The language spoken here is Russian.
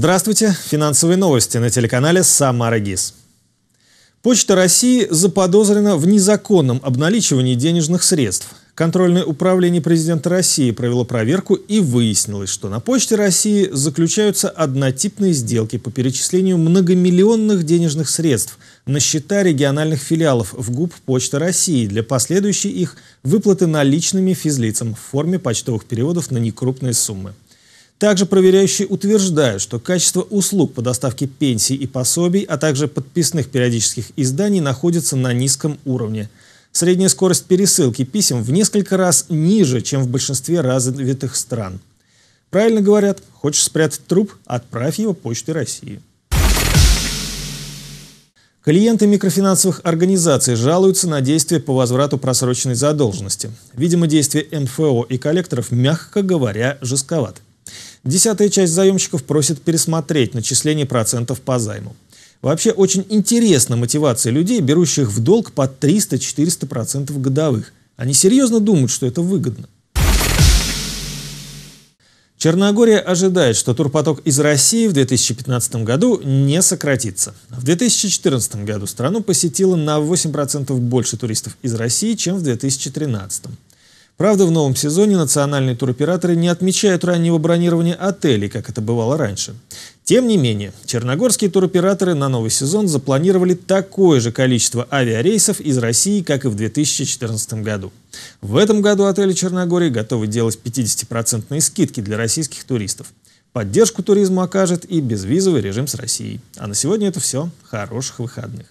Здравствуйте. Финансовые новости на телеканале «Самара ГИС». Почта России заподозрена в незаконном обналичивании денежных средств. Контрольное управление президента России провело проверку и выяснилось, что на Почте России заключаются однотипные сделки по перечислению многомиллионных денежных средств на счета региональных филиалов в ГУП Почта России для последующей их выплаты наличными физлицам в форме почтовых переводов на некрупные суммы. Также проверяющие утверждают, что качество услуг по доставке пенсий и пособий, а также подписных периодических изданий находится на низком уровне. Средняя скорость пересылки писем в несколько раз ниже, чем в большинстве развитых стран. Правильно говорят, хочешь спрятать труп – отправь его почтой России. Клиенты микрофинансовых организаций жалуются на действия по возврату просроченной задолженности. Видимо, действия МФО и коллекторов, мягко говоря, жестковаты. Десятая часть заемщиков просит пересмотреть начисление процентов по займу. Вообще очень интересна мотивация людей, берущих в долг по 300-400% годовых. Они серьезно думают, что это выгодно. Черногория ожидает, что турпоток из России в 2015 году не сократится. В 2014 году страну посетило на 8% больше туристов из России, чем в 2013. Правда, в новом сезоне национальные туроператоры не отмечают раннего бронирования отелей, как это бывало раньше. Тем не менее, черногорские туроператоры на новый сезон запланировали такое же количество авиарейсов из России, как и в 2014 году. В этом году отели Черногории готовы делать 50% скидки для российских туристов. Поддержку туризму окажет и безвизовый режим с Россией. А на сегодня это все. Хороших выходных.